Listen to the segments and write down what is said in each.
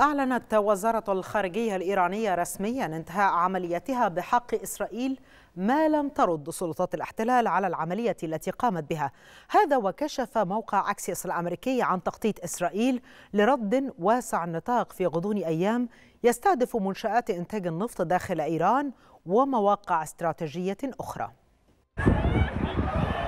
أعلنت وزارة الخارجية الإيرانية رسميا انتهاء عملياتها بحق إسرائيل ما لم ترد سلطات الاحتلال على العملية التي قامت بها هذا وكشف موقع أكسيس الأمريكي عن تخطيط إسرائيل لرد واسع النطاق في غضون أيام يستهدف منشآت إنتاج النفط داخل إيران ومواقع استراتيجية أخرى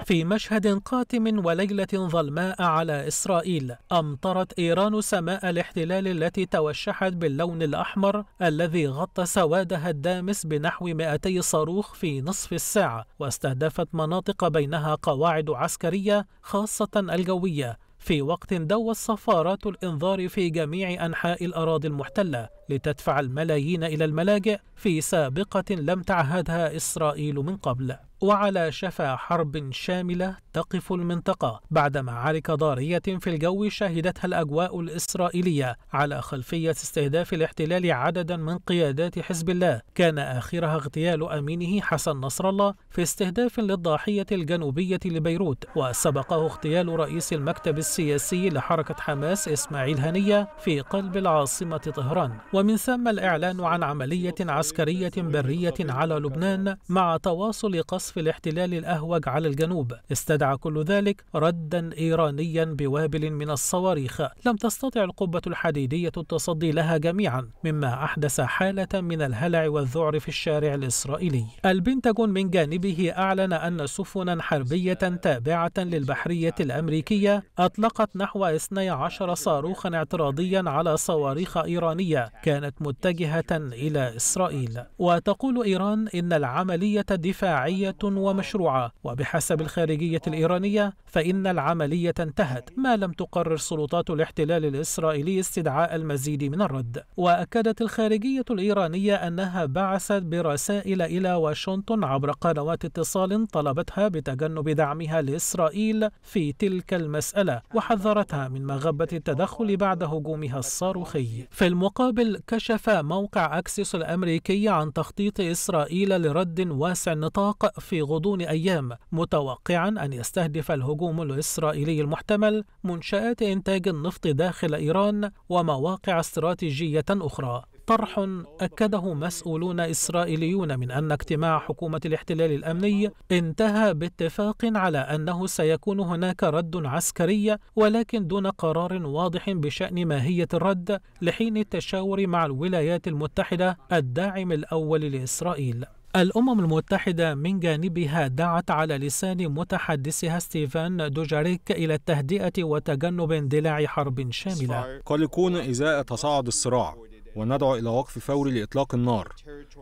في مشهد قاتم وليلة ظلماء على إسرائيل أمطرت إيران سماء الاحتلال التي توشحت باللون الأحمر الذي غطى سوادها الدامس بنحو 200 صاروخ في نصف الساعة واستهدفت مناطق بينها قواعد عسكرية خاصة الجوية في وقت دوت صفارات الإنذار في جميع أنحاء الأراضي المحتلة لتدفع الملايين إلى الملاجئ في سابقة لم تعهدها إسرائيل من قبل وعلى شفا حرب شاملة تقف المنطقة بعد معارك ضارية في الجو شهدتها الأجواء الإسرائيلية على خلفية استهداف الاحتلال عددا من قيادات حزب الله كان آخرها اغتيال أمينه حسن نصر الله في استهداف للضاحية الجنوبية لبيروت وسبقه اغتيال رئيس المكتب السياسي لحركة حماس إسماعيل هنية في قلب العاصمة طهران ومن ثم الإعلان عن عملية عسكرية برية على لبنان مع تواصل قصف وصف الاحتلال الأهوج على الجنوب استدعى كل ذلك ردا إيرانيا بوابل من الصواريخ لم تستطع القبة الحديدية التصدي لها جميعا مما أحدث حالة من الهلع والذعر في الشارع الإسرائيلي البنتاغون من جانبه أعلن أن سفنا حربية تابعة للبحرية الأمريكية أطلقت نحو 12 صاروخا اعتراضيا على صواريخ إيرانية كانت متجهة إلى إسرائيل وتقول إيران إن العملية الدفاعية ومشروعة وبحسب الخارجية الإيرانية فإن العملية انتهت ما لم تقرر سلطات الاحتلال الإسرائيلي استدعاء المزيد من الرد وأكدت الخارجية الإيرانية أنها بعثت برسائل إلى واشنطن عبر قنوات اتصال طلبتها بتجنب دعمها لإسرائيل في تلك المسألة وحذرتها من مغبة التدخل بعد هجومها الصاروخي في المقابل كشف موقع أكسس الأمريكي عن تخطيط إسرائيل لرد واسع النطاق في غضون أيام متوقعا أن يستهدف الهجوم الإسرائيلي المحتمل منشآت إنتاج النفط داخل إيران ومواقع استراتيجية أخرى طرح أكده مسؤولون إسرائيليون من أن اجتماع حكومة الاحتلال الأمني انتهى باتفاق على أنه سيكون هناك رد عسكري ولكن دون قرار واضح بشأن ماهية الرد لحين التشاور مع الولايات المتحدة الداعم الأول لإسرائيل الأمم المتحدة من جانبها دعت على لسان متحدثها ستيفان دوجاريك إلى التهدئة وتجنب اندلاع حرب شاملة قلقون إزاء تصاعد الصراع وندعو إلى وقف فوري لإطلاق النار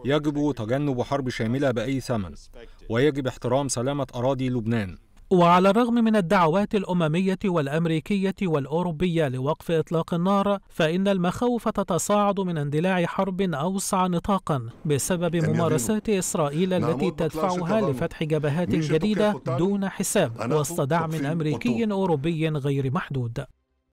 يجب تجنب حرب شاملة بأي ثمن ويجب احترام سلامة أراضي لبنان وعلى الرغم من الدعوات الأممية والأمريكية والأوروبية لوقف إطلاق النار فإن المخاوف تتصاعد من اندلاع حرب أوسع نطاقا بسبب ممارسات إسرائيل نعم، التي تدفعها لفتح جبهات جديدة دون حساب وسط دعم أمريكي أوروبي غير محدود